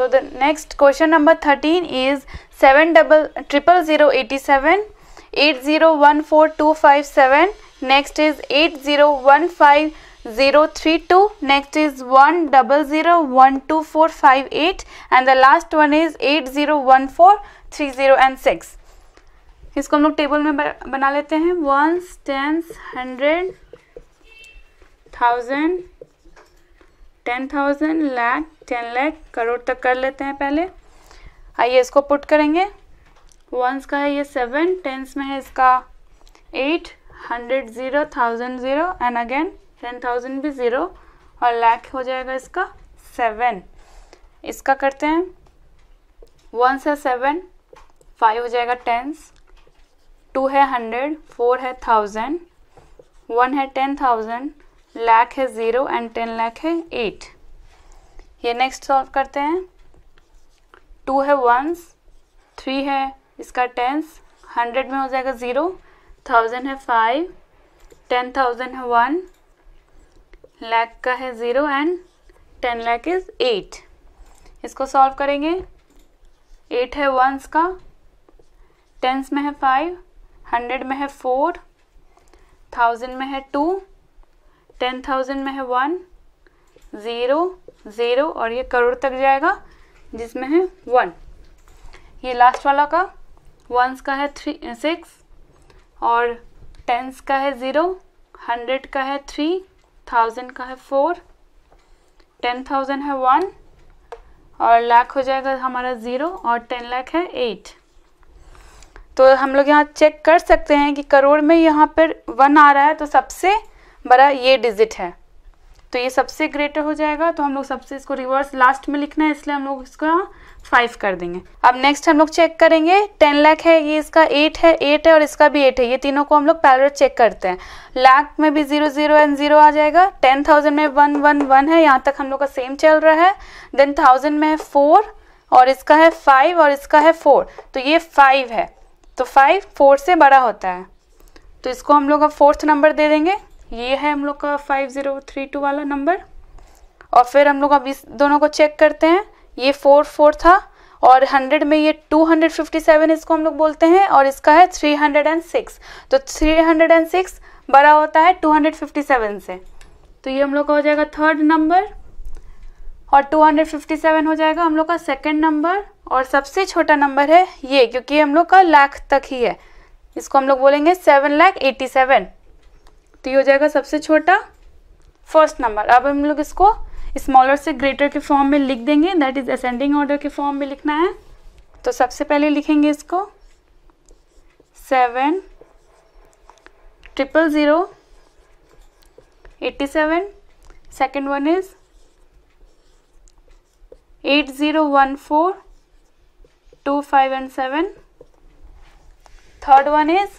so the next question number 13 is 7 double triple zero eighty seven eight zero one four two five seven next is eight zero one five zero three two next is one double zero one two four five eight and the last one is eight zero one four three zero and six इसको हम लोग table में बना लेते हैं ones tens hundred thousand ten thousand lakh ten lakh crore तक कर लेते हैं पहले आइए इसको पुट करेंगे वंस का है ये सेवन टेंस में है इसका eight hundred zero thousand zero and again ten thousand भी ज़ीरो और लैख हो जाएगा इसका सेवन इसका करते हैं वंस है सेवन फाइव हो जाएगा टेंस टू है हंड्रेड फोर है थाउजेंड वन है टेन थाउजेंड लैख है ज़ीरो एंड टेन लैख है एट ये नेक्स्ट सॉल्व करते हैं टू है वंस थ्री है इसका टेंस हंड्रेड में हो जाएगा ज़ीरो थाउजेंड है फाइव टेन थाउजेंड है वन लैक का है zero and ten lakh is eight इसको सॉल्व करेंगे एट है वंस का टेंस में है फाइव हंड्रेड में है फोर थाउजेंड में है टू टेन थाउजेंड में है वन ज़ीरो ज़ीरो और ये करोड़ तक जाएगा जिसमें है वन ये लास्ट वाला का वंस का है थ्री सिक्स और टेंस का है ज़ीरो हंड्रेड का है थ्री थाउजेंड का है फोर टेन थाउजेंड है वन और लाख हो जाएगा हमारा ज़ीरो और टेन लाख है एट तो हम लोग यहाँ चेक कर सकते हैं कि करोड़ में यहाँ पर वन आ रहा है तो सबसे बड़ा ये डिजिट है तो ये सबसे ग्रेटर हो जाएगा तो हम लोग सबसे इसको रिवर्स लास्ट में लिखना है इसलिए हम लोग इसका फाइव कर देंगे अब नेक्स्ट हम लोग चेक करेंगे टेन लाख है ये इसका एट है एट है और इसका भी एट है ये तीनों को हम लोग पैरल चेक करते हैं लाख में भी जीरो जीरो एंड जीरो आ जाएगा टेन थाउजेंड में वन वन वन है यहाँ तक हम लोग का सेम चल रहा है देन थाउजेंड में है फोर और इसका है फाइव और इसका है फोर तो ये फाइव है तो फाइव फोर से बड़ा होता है तो इसको हम लोग अब फोर्थ नंबर दे देंगे ये है हम लोग का फाइव ज़ीरो थ्री टू वाला नंबर और फिर हम लोग अभी दोनों को चेक करते हैं ये फोर फोर था और हंड्रेड में ये टू हंड्रेड फिफ्टी सेवन इसको हम लोग बोलते हैं और इसका है थ्री हंड्रेड एंड सिक्स तो थ्री हंड्रेड एंड सिक्स बड़ा होता है टू हंड्रेड फिफ्टी सेवन से तो ये हम लोग का हो जाएगा थर्ड नंबर और टू हंड्रेड फिफ्टी सेवन हो जाएगा हम लोग का सेकेंड नंबर और सबसे छोटा नंबर है ये क्योंकि हम लोग का लाख तक ही है इसको हम लोग बोलेंगे सेवन लाख एटी सेवन तो ये हो जाएगा सबसे छोटा फर्स्ट नंबर अब हम लोग इसको स्मॉलर से ग्रेटर के फॉर्म में लिख देंगे दैट इज असेंडिंग ऑर्डर के फॉर्म में लिखना है तो सबसे पहले लिखेंगे इसको seven triple zero eighty seven second one is eight zero one four two five and seven third one is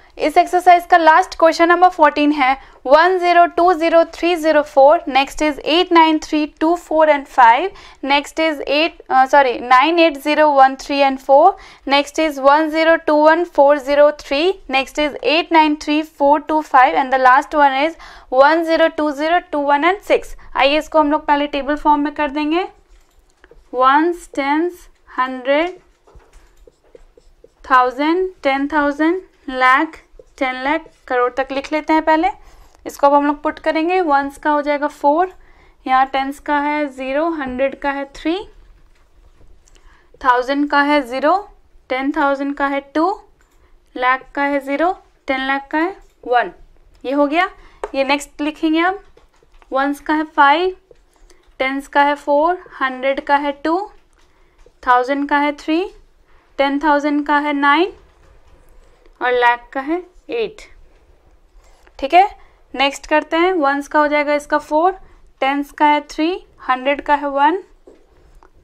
इस एक्सरसाइज का लास्ट क्वेश्चन नंबर फोर्टीन है one zero two zero three zero four next is eight nine three two four and five next is eight sorry nine eight zero one three and four next is one zero two one four zero three next is eight nine three four two five and the last one is one zero two zero two one and six आइए इसको हम लोग पहले table form में कर देंगे one tens hundred thousand ten thousand lakh ten lakh crore तक लिख लेते हैं पहले इसको अब हम लोग पुट करेंगे वंस का हो जाएगा फोर यहाँ टेंस का है ज़ीरो हंड्रेड का है थ्री थाउजेंड का है ज़ीरो टेन थाउजेंड का है टू लाख का है ज़ीरो टेन लाख का है वन ये हो गया ये नेक्स्ट लिखेंगे हम वंस का है फाइव टेंस का है फोर हंड्रेड का है टू थाउजेंड का है थ्री टेन थाउजेंड का है नाइन और लाख का है एट ठीक है नेक्स्ट करते हैं वंस का हो जाएगा इसका फोर टेंस का है थ्री हंड्रेड का है वन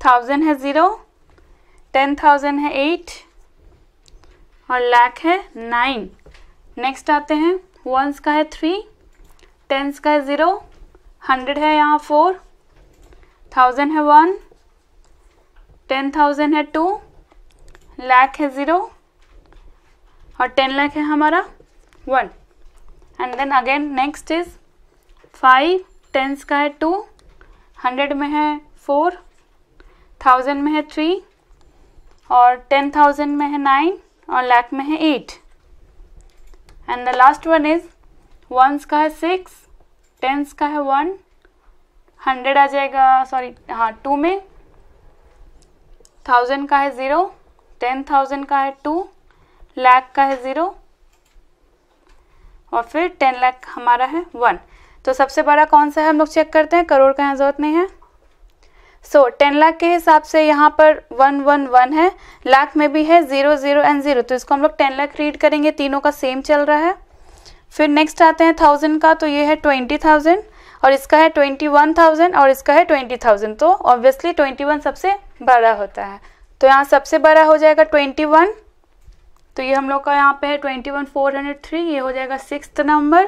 थाउजेंड है ज़ीरो टेन थाउजेंड है एट और लैक है नाइन नेक्स्ट आते हैं वंस का है थ्री टेंस का है ज़ीरो हंड्रेड है यहाँ फोर थाउजेंड है वन टेन थाउजेंड है टू लैक है ज़ीरो और टेन लैक है हमारा one and then again next is five tens का है टू हंड्रेड में है फोर थाउजेंड में है थ्री और टेन थाउजेंड में है नाइन और लैक में है eight and the last one is ones का है सिक्स टेंस का है वन हंड्रेड आ जाएगा सॉरी हाँ टू में थाउजेंड का है ज़ीरो टेन थाउजेंड का है टू लैक का है ज़ीरो और फिर टेन लाख हमारा है वन तो सबसे बड़ा कौन सा है हम लोग चेक करते हैं करोड़ का यहाँ ज़रूरत नहीं है सो टेन लाख के हिसाब से यहाँ पर वन वन वन है लाख में भी है ज़ीरो ज़ीरो एंड ज़ीरो तो इसको हम लोग टेन लाख रीड करेंगे तीनों का सेम चल रहा है फिर नेक्स्ट आते हैं थाउजेंड का तो ये है ट्वेंटी थाउजेंड और इसका है ट्वेंटी वन थाउजेंड और इसका है ट्वेंटी थाउजेंड तो ऑब्वियसली ट्वेंटी वन सबसे बड़ा होता है तो यहाँ सबसे बड़ा हो जाएगा ट्वेंटी वन तो ये हम लोग का यहाँ पे है twenty one four hundred three ये हो जाएगा सिक्स नंबर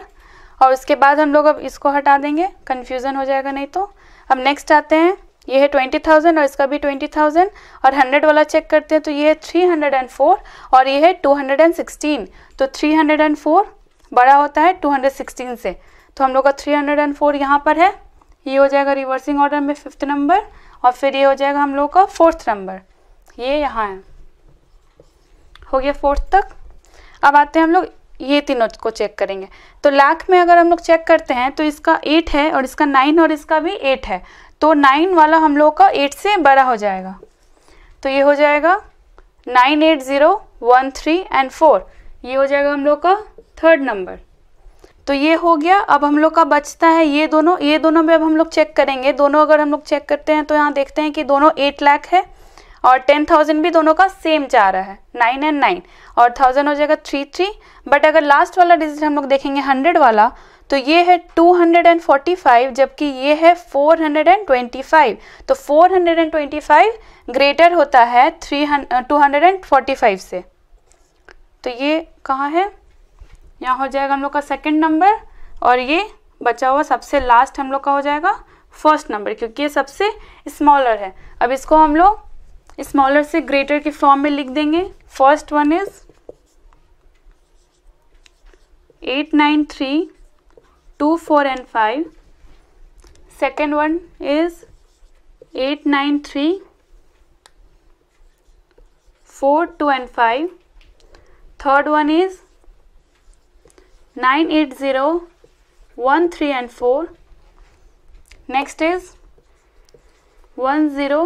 और उसके बाद हम लोग अब इसको हटा देंगे कन्फ्यूज़न हो जाएगा नहीं तो अब नेक्स्ट आते हैं ये है ट्वेंटी थाउजेंड और इसका भी ट्वेंटी थाउजेंड और हंड्रेड वाला चेक करते हैं तो ये है थ्री हंड्रेड एंड फोर और ये है टू हंड्रेड एंड सिक्सटीन तो थ्री हंड्रेड एंड फोर बड़ा होता है टू हंड्रेड सिक्सटीन से तो हम लोग का थ्री हंड्रेड एंड फोर यहाँ पर है ये हो जाएगा रिवर्सिंग ऑर्डर में फिफ्थ नंबर और फिर ये हो जाएगा हम लोग का फोर्थ नंबर ये यहाँ है हो गया फोर्थ तक अब आते हैं हम लोग ये तीनों को चेक करेंगे तो लाख में अगर हम लोग चेक करते हैं तो इसका एट है और इसका नाइन और इसका भी एट है तो नाइन वाला हम लोग का एट से बड़ा हो जाएगा तो ये हो जाएगा nine eight zero one three and four ये हो जाएगा हम लोग का थर्ड नंबर तो ये हो गया अब हम लोग का बचता है ये दोनों ये दोनों में अब हम लोग चेक करेंगे दोनों अगर हम लोग चेक करते हैं तो यहाँ देखते हैं कि दोनों एट लाख है और टेन थाउजेंड भी दोनों का सेम चाह रहा है नाइन एंड नाइन और थाउजेंड हो जाएगा थ्री थ्री बट अगर लास्ट वाला डिजिट हम लोग देखेंगे हंड्रेड वाला तो ये है two hundred and forty five जबकि ये है four hundred and twenty five तो four hundred and twenty five greater होता है three two hundred and forty five से तो ये कहाँ है यहाँ हो जाएगा हम लोग का सेकेंड नंबर और ये बचा हुआ सबसे लास्ट हम लोग का हो जाएगा फर्स्ट नंबर क्योंकि ये सबसे स्मॉलर है अब इसको हम लोग स्मॉलर से ग्रेटर के फॉर्म में लिख देंगे first one is eight nine three two four and five second one is eight nine three four two and five third one is nine eight zero one three and four next is one zero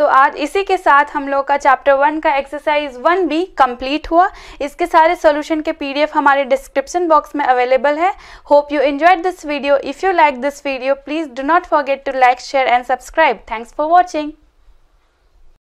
so तो so, आज इसी के साथ हम लोग का chapter one का exercise one भी कंप्लीट हुआ इसके सारे सोल्यूशन के पीडीएफ हमारे डिस्क्रिप्शन बॉक्स में अवेलेबल है hope you enjoyed this video if you like this video please do not forget to like share and subscribe thanks for watching